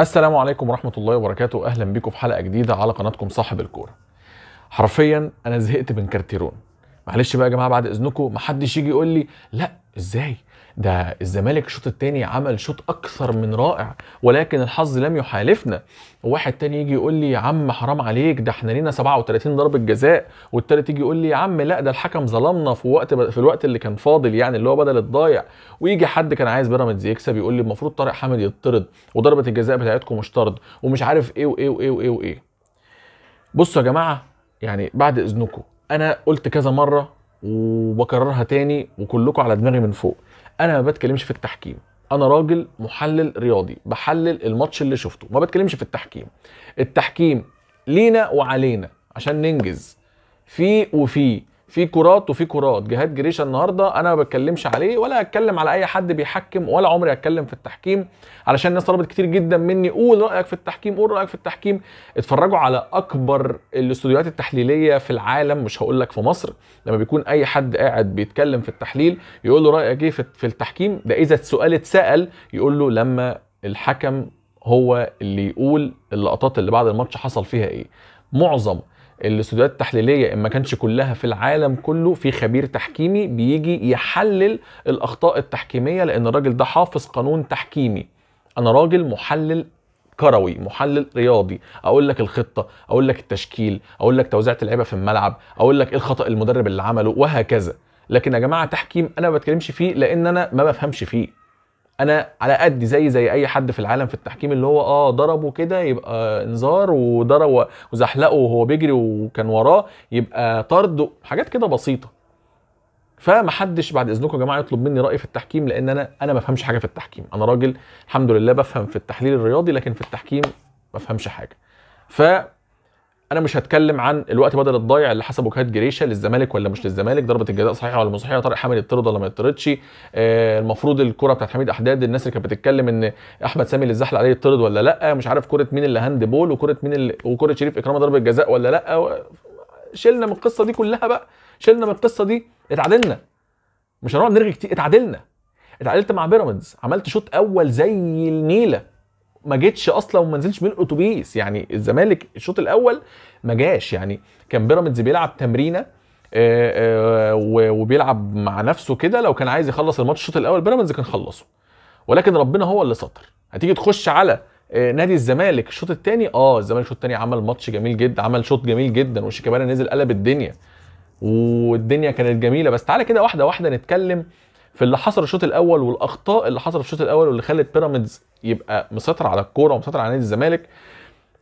السلام عليكم ورحمة الله وبركاته أهلا بيكم في حلقة جديدة على قناتكم صاحب الكورة حرفيا أنا زهقت من كارتيرون معلش بقى يا جماعة بعد إذنكم محدش يجي يقول لي لا إزاي ده الزمالك الشوط الثاني عمل شوط اكثر من رائع ولكن الحظ لم يحالفنا واحد تاني يجي يقول لي يا عم حرام عليك ده احنا لينا 37 ضربه جزاء والتالت يجي يقول لي يا عم لا ده الحكم ظلمنا في وقت في الوقت اللي كان فاضل يعني اللي هو بدل الضايع ويجي حد كان عايز بيراميدز يكسب يقول لي المفروض طارق حامد يطرد وضربه الجزاء بتاعتكم مش طرد ومش عارف ايه وايه وايه وايه وايه بصوا يا جماعه يعني بعد اذنكم انا قلت كذا مره وبكررها تاني وكلكم على دماغي من فوق انا ما بتكلمش في التحكيم انا راجل محلل رياضي بحلل الماتش اللي شفته ما بتكلمش في التحكيم التحكيم لينا وعلينا عشان ننجز في وفي في كرات وفي كرات جهاد جريشه النهارده انا ما بتكلمش عليه ولا هتكلم على اي حد بيحكم ولا عمري هتكلم في التحكيم علشان الناس طلبت كتير جدا مني قول رايك في التحكيم قول رايك في التحكيم اتفرجوا على اكبر الاستوديوهات التحليليه في العالم مش هقول لك في مصر لما بيكون اي حد قاعد بيتكلم في التحليل يقول له رايك ايه في التحكيم ده اذا السؤال اتسال يقول له لما الحكم هو اللي يقول اللقطات اللي بعد الماتش حصل فيها ايه معظم الاستوديوهات التحليليه ان ما كانش كلها في العالم كله في خبير تحكيمي بيجي يحلل الاخطاء التحكيميه لان الراجل ده حافظ قانون تحكيمي انا راجل محلل كروي محلل رياضي اقول لك الخطه اقول لك التشكيل اقول لك توزيعه اللعيبه في الملعب اقول لك ايه الخطا المدرب اللي عمله وهكذا لكن يا جماعه تحكيم انا ما بتكلمش فيه لان انا ما بفهمش فيه انا على قد زي زي اي حد في العالم في التحكيم اللي هو اه ضربه كده يبقى انذار وضرب وزحلقه وهو بيجري وكان وراه يبقى طرد حاجات كده بسيطه فمحدش بعد اذنكم يا جماعه يطلب مني راي في التحكيم لان انا انا ما بفهمش حاجه في التحكيم انا راجل الحمد لله بفهم في التحليل الرياضي لكن في التحكيم ما بفهمش حاجه ف انا مش هتكلم عن الوقت بدل الضايع اللي حسبه كهات جريشه للزمالك ولا مش للزمالك ضربه الجزاء صحيحه ولا مش صحيحه طارق حامد يطرد ولا ما يطردش آه المفروض الكره بتاعت حميد احداد الناس اللي كانت بتتكلم ان احمد سامي اللي اتزحلق عليه يطرد ولا لا مش عارف كره مين اللي هاند بول وكره مين اللي وكره شريف اكرامه ضربه جزاء ولا لا شلنا من القصه دي كلها بقى شلنا من القصه دي اتعادلنا مش هنقعد نرغي كتير اتعادلنا اتعادلت مع بيراميدز عملت شوط اول زي النيله ما جيتش اصلا وما نزلش من الاتوبيس يعني الزمالك الشوط الاول ما جاش يعني كان بيراميدز بيلعب تمرينه آه، آه، وبيلعب مع نفسه كده لو كان عايز يخلص الماتش الشوط الاول بيراميدز كان خلصه ولكن ربنا هو اللي سطر هتيجي تخش على آه، نادي الزمالك الشوط الثاني اه الزمالك الشوط الثاني عمل ماتش جميل جدا عمل شوط جميل جدا وشيكابالا نزل قلب الدنيا والدنيا كانت جميله بس تعالى كده واحده واحده نتكلم في اللي حصل الشوط الاول والاخطاء اللي حصلت في الشوط الاول واللي خلت بيراميدز يبقى مسيطر على الكوره ومسيطر على نادي الزمالك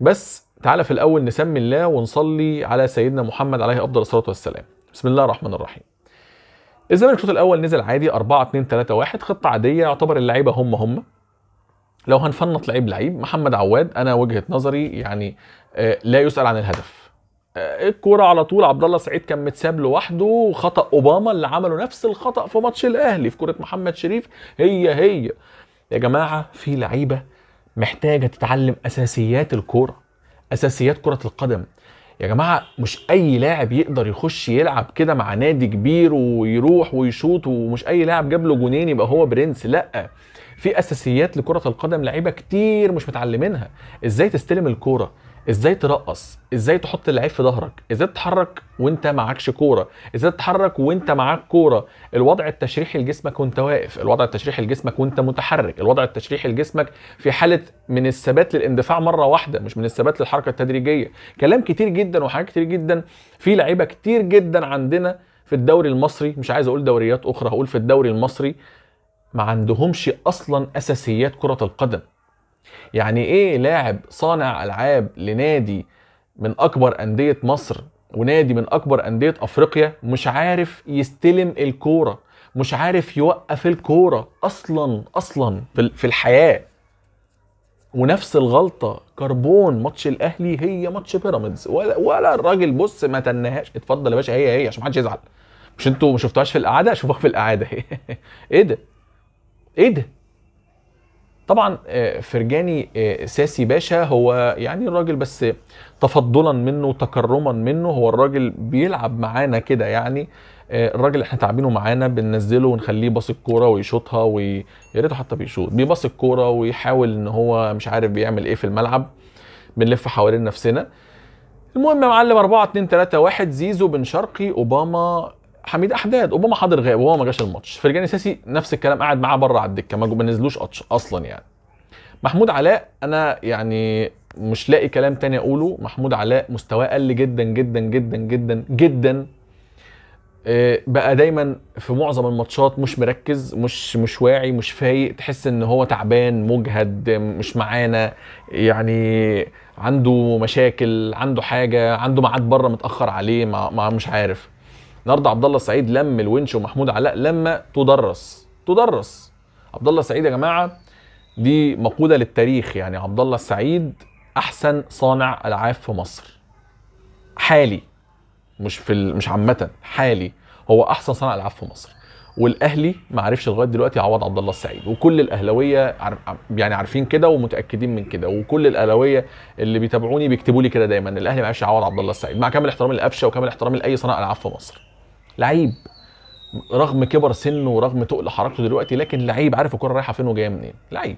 بس تعالى في الاول نسمي الله ونصلي على سيدنا محمد عليه افضل الصلاه والسلام بسم الله الرحمن الرحيم الزمالك الشوط الاول نزل عادي 4 2 3 1 خطه عاديه يعتبر اللعيبه هم هم لو هنفنط لعيب لعيب محمد عواد انا وجهه نظري يعني آه، لا يسال عن الهدف آه، الكوره على طول عبد الله سعيد كان متساب لوحده خطا اوباما اللي عملوا نفس الخطا في ماتش الاهلي في كوره محمد شريف هي هي يا جماعه في لعيبه محتاجه تتعلم اساسيات الكوره اساسيات كره القدم يا جماعه مش اي لاعب يقدر يخش يلعب كده مع نادي كبير ويروح ويشوط ومش اي لاعب جاب له جونين يبقى هو برنس لا في اساسيات لكره القدم لعيبه كتير مش متعلمينها ازاي تستلم الكوره ازاي ترقص ازاي تحط اللعيب في ظهرك ازاي تتحرك وانت معكش كوره ازاي تتحرك وانت معاك كوره الوضع التشريحي لجسمك وانت واقف الوضع التشريحي لجسمك وانت متحرك الوضع التشريحي لجسمك في حاله من الثبات للاندفاع مره واحده مش من الثبات للحركه التدريجيه كلام كتير جدا وحاجات كتير جدا في لعيبه كتير جدا عندنا في الدوري المصري مش عايز اقول دوريات اخرى هقول في الدوري المصري ما عندهمش اصلا اساسيات كره القدم يعني ايه لاعب صانع العاب لنادي من اكبر انديه مصر ونادي من اكبر انديه افريقيا مش عارف يستلم الكوره مش عارف يوقف الكوره اصلا اصلا في الحياه ونفس الغلطه كربون ماتش الاهلي هي ماتش بيراميدز ولا ولا الراجل بص ما تنهاش اتفضل يا باشا هي هي عشان ما حدش يزعل مش انتوا ما شفتوهاش في الاعاده شوفوها في الاعاده ايه ده ايه ده طبعا آه، فرجاني آه، ساسي باشا هو يعني الراجل بس تفضلا منه تكرما منه هو الراجل بيلعب معانا كده يعني آه، الراجل احنا تعبينه معانا بننزله ونخليه باص الكوره ويشوطها ويا ريته حتى بيشوط بيباص الكوره ويحاول ان هو مش عارف بيعمل ايه في الملعب بنلف حوالين نفسنا المهم يا معلم 4 2 3 1 زيزو بن شرقي اوباما حميد احداد اوباما حاضر غاب وهو ما جاش الماتش فرجاني ساسي نفس الكلام قاعد معاه بره على الدكه ما نزلوش اصلا يعني محمود علاء انا يعني مش لاقي كلام تاني اقوله محمود علاء مستواه قل جدا جدا جدا جدا جدا آه، بقى دايما في معظم الماتشات مش مركز مش مش واعي مش فايق تحس ان هو تعبان مجهد مش معانا يعني عنده مشاكل عنده حاجه عنده ميعاد بره متاخر عليه ما مش عارف النهارده عبد الله السعيد لم الونش ومحمود علاء لما تدرس تدرس عبد الله السعيد يا جماعه دي مقوله للتاريخ يعني عبد الله السعيد احسن صانع العاب في مصر حالي مش في ال... مش عامه حالي هو احسن صانع العاب في مصر والاهلي ما عرفش لغايه دلوقتي يعوض عبد الله السعيد وكل الاهلاويه يعني عارفين كده ومتاكدين من كده وكل الاهلاويه اللي بيتابعوني بيكتبوا لي كده دايما الاهلي ما عرفش يعوض عبد الله السعيد مع كامل احترامي لقفشه وكامل احترامي لاي صانع العاب في مصر لعيب رغم كبر سنه ورغم تقل حركته دلوقتي لكن لعيب عارف الكره رايحه فين وجايه منين لعيب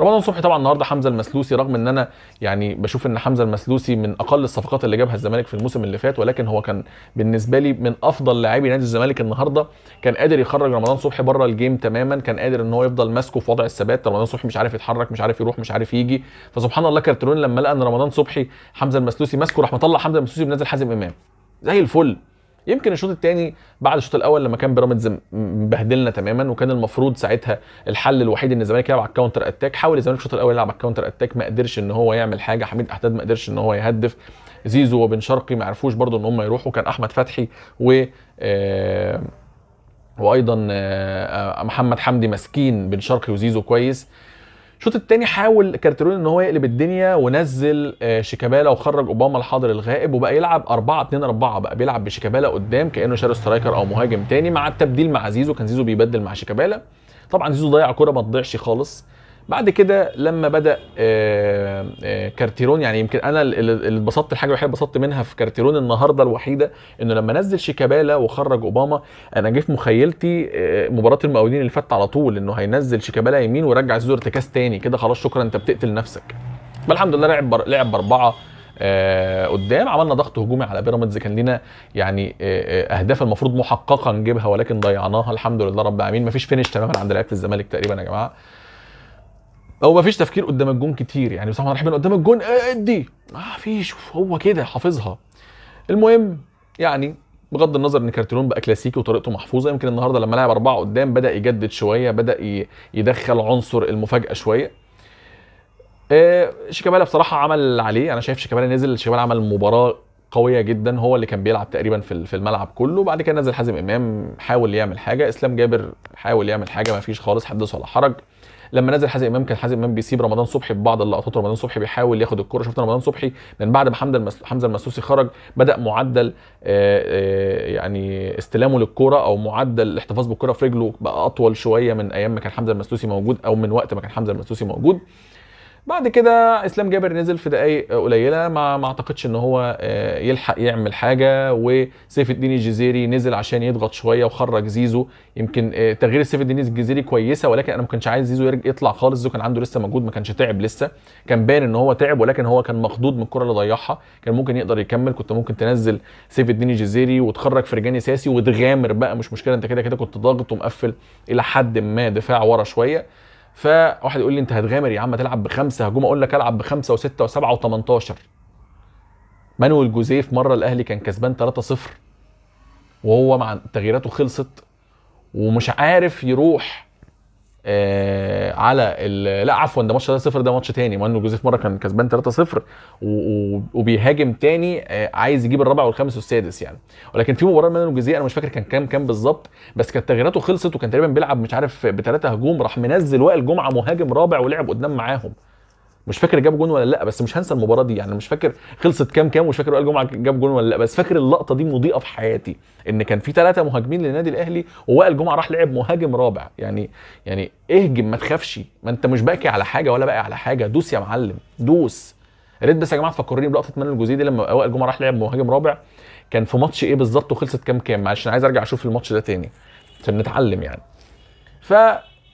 رمضان صبحي طبعا النهارده حمزه المسلوسي رغم ان انا يعني بشوف ان حمزه المسلوسي من اقل الصفقات اللي جابها الزمالك في الموسم اللي فات ولكن هو كان بالنسبه لي من افضل لاعبي نادي الزمالك النهارده كان قادر يخرج رمضان صبحي بره الجيم تماما كان قادر ان هو يفضل ماسكه في وضع الثبات رمضان صبحي مش عارف يتحرك مش عارف يروح مش عارف يجي فسبحان الله كارترون لما لقى ان رمضان صبحي حمزه المسلوسي ماسكه راح مطلع حمزه المسلوسي بنزل حازم امام زي الفل يمكن الشوط الثاني بعد الشوط الاول لما كان بيراميدز مبهدلنا تماما وكان المفروض ساعتها الحل الوحيد ان الزمالك يلعب على الكاونتر اتاك حاول الزمالك الشوط الاول يلعب على الكاونتر اتاك ما قدرش ان هو يعمل حاجه حميد احداد ما قدرش ان هو يهدف زيزو وبن شرقي ما عرفوش برده ان هم يروحوا كان احمد فتحي و آه، وايضا آه، آه، محمد حمدي ماسكين بن شرقي وزيزو كويس الشوط الثاني حاول كارتيرون ان هو يقلب الدنيا ونزل آه، شيكابالا وخرج اوباما الحاضر الغائب وبقى يلعب 4 2 4 بقى بيلعب بشيكابالا قدام كانه شاري سترايكر او مهاجم تاني مع التبديل مع زيزو كان زيزو بيبدل مع شيكابالا طبعا زيزو ضيع كرة ما تضيعش خالص بعد كده لما بدا آه، آه، كارتيرون يعني يمكن انا اللي اتبسطت الحاجه الوحيده اتبسطت منها في كارتيرون النهارده الوحيده انه لما نزل شيكابالا وخرج اوباما انا جه في مخيلتي آه، مباراه المقاولين اللي فاتت على طول انه هينزل شيكابالا يمين ويرجع زيزو ارتكاز تاني كده خلاص شكرا انت بتقتل نفسك فالحمد لله لعب بر... لعب باربعه آه قدام عملنا ضغط هجومي على بيراميدز كان لينا يعني آه آه اهداف المفروض محققه نجيبها ولكن ضيعناها الحمد لله رب العالمين مفيش فينش تماما عند لعيبه الزمالك تقريبا يا جماعه هو مفيش تفكير قدام الجون كتير يعني بصراحه الرحمن قدام الجون آه، ادي ما فيش هو كده حافظها المهم يعني بغض النظر ان كارتيرون بقى كلاسيكي وطريقته محفوظه يمكن النهارده لما لعب اربعه قدام بدا يجدد شويه بدا يدخل عنصر المفاجاه شويه آه شيكابالا بصراحه عمل عليه انا شايف شيكابالا نزل شيكابالا عمل مباراه قويه جدا هو اللي كان بيلعب تقريبا في الملعب كله بعد كده نزل حازم امام حاول يعمل حاجه اسلام جابر حاول يعمل حاجه ما فيش خالص حدث ولا حرج لما نزل حازم امام كان حازم امام بيسيب رمضان صبحي ببعض اللقطات رمضان صبحي بيحاول ياخد الكره شفنا رمضان صبحي من بعد ما حمد حمزه المسوسي خرج بدا معدل آه، آه، يعني استلامه للكره او معدل الاحتفاظ بالكره في رجله بقى اطول شويه من ايام ما كان حمزه المسوسي موجود او من وقت ما كان حمزه المسوسي موجود بعد كده اسلام جابر نزل في دقائق قليله ما ما اعتقدش ان هو آه، يلحق يعمل حاجه وسيف الدين الجزيري نزل عشان يضغط شويه وخرج زيزو يمكن آه، تغيير سيف الدين الجزيري كويسه ولكن انا ما كنتش عايز زيزو يطلع خالص زيزو كان عنده لسه مجهود ما كانش تعب لسه كان باين ان هو تعب ولكن هو كان مخضوض من الكره اللي ضيعها كان ممكن يقدر يكمل كنت ممكن تنزل سيف الدين الجزيري وتخرج فرجاني ساسي وتغامر بقى مش مشكله انت كده كده كنت ضاغط ومقفل الى حد ما دفاع ورا شويه فواحد يقول لي انت هتغامر يا عم تلعب بخمسه هجوم اقول لك العب بخمسه وسته وسبعه و18 مانويل جوزيف مره الاهلي كان كسبان 3-0 وهو مع تغييراته خلصت ومش عارف يروح على ال... لا عفوا ده ماتش 3-0 ده ماتش تاني مانو جوزيف مره كان كسبان 3-0 وبيهاجم تاني آه، عايز يجيب الرابع والخامس والسادس يعني ولكن في مباراه مانو جوزيف انا مش فاكر كان كام كام بالظبط بس كانت تغييراته خلصت وكان تقريبا بيلعب مش عارف بثلاثه هجوم راح منزل وائل جمعه مهاجم رابع ولعب قدام معاهم مش فاكر جاب جون ولا لا بس مش هنسى المباراه دي يعني مش فاكر خلصت كام كام ومش فاكر وائل إيه جمعه جاب جون ولا لا بس فاكر اللقطه دي مضيئه في حياتي ان كان في ثلاثه مهاجمين للنادي الاهلي ووائل جمعه راح لعب مهاجم رابع يعني يعني اهجم ما تخافش ما انت مش باكي على حاجه ولا باقي على حاجه دوس يا معلم دوس يا ريت بس يا جماعه تفكروني بلقطه منى الجزيدي لما وائل جمعه راح لعب مهاجم رابع كان في ماتش ايه بالظبط وخلصت كام كام معلش انا عايز ارجع اشوف الماتش ده تاني عشان نتعلم يعني ف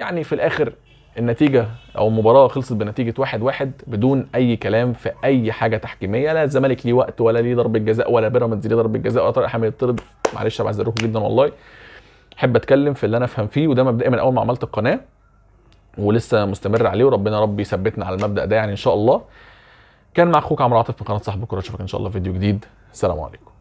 يعني في الاخر النتيجه او المباراه خلصت بنتيجه 1-1 واحد واحد بدون اي كلام في اي حاجه تحكيميه لا الزمالك ليه وقت ولا ليه ضربه جزاء ولا بيراميدز ليه ضربه جزاء ولا طارق حامد يطرد معلش انا بعذركم جدا والله احب اتكلم في اللي انا افهم فيه وده مبدئي من اول ما عملت القناه ولسه مستمر عليه وربنا رب يثبتنا على المبدا ده يعني ان شاء الله كان مع اخوك عمرو عاطف من قناه صاحب الكوره اشوفك ان شاء الله في فيديو جديد سلام عليكم